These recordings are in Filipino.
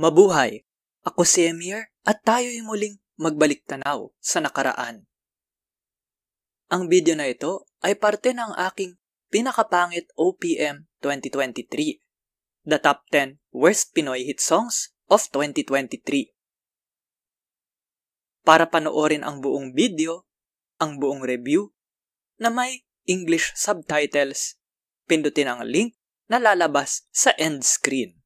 Mabuhay! Ako si Emir at tayo'y muling magbalik tanaw sa nakaraan. Ang video na ito ay parte ng aking pinakapangit OPM 2023, the top 10 worst Pinoy hit songs of 2023. Para panoorin ang buong video, ang buong review, na may English subtitles, pindutin ang link na lalabas sa end screen.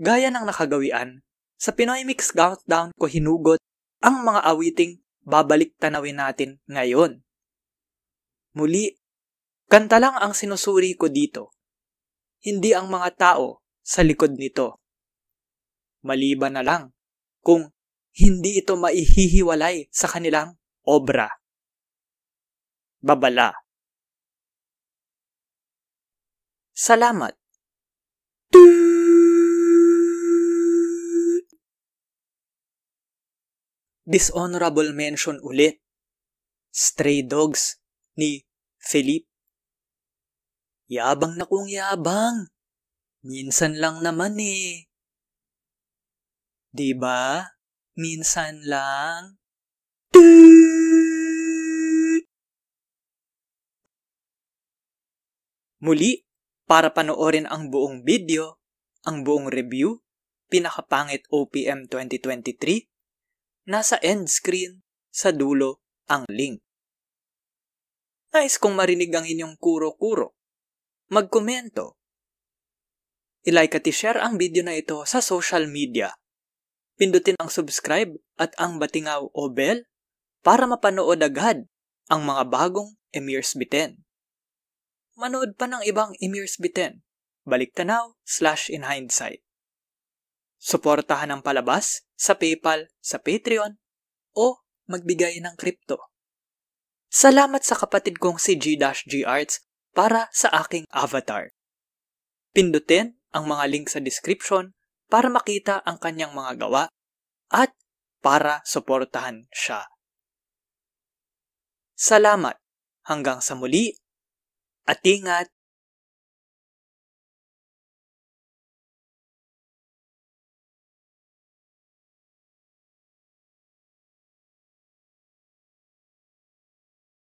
Gaya ng nakagawian, sa Pinoy Mix Countdown ko hinugot ang mga awiting babalik tanawin natin ngayon. Muli, kanta lang ang sinusuri ko dito, hindi ang mga tao sa likod nito. Maliban na lang kung hindi ito maihihiwalay sa kanilang obra. Babala Salamat Dishonorable mention ulit. Stray Dogs ni Philip. Yabang na kung yabang. Minsan lang naman eh. Diba? Minsan lang. Muli, para panoorin ang buong video, ang buong review, pinakapangit OPM 2023, nasa end screen sa dulo ang link. Nais kong marinig ang inyong kuro-kuro. Magkomento. I-like at share ang video na ito sa social media. Pindutin ang subscribe at ang batingaw o bell para mapanood agad ang mga bagong Emirs Biten. Manood pa ng ibang Emirs Biten. Balik tanaw slash in hindsight. Suportahan ang palabas sa PayPal, sa Patreon, o magbigay ng kripto. Salamat sa kapatid kong si G-G Arts para sa aking avatar. Pindutin ang mga link sa description para makita ang kanyang mga gawa at para suportahan siya. Salamat! Hanggang sa muli, at ingat!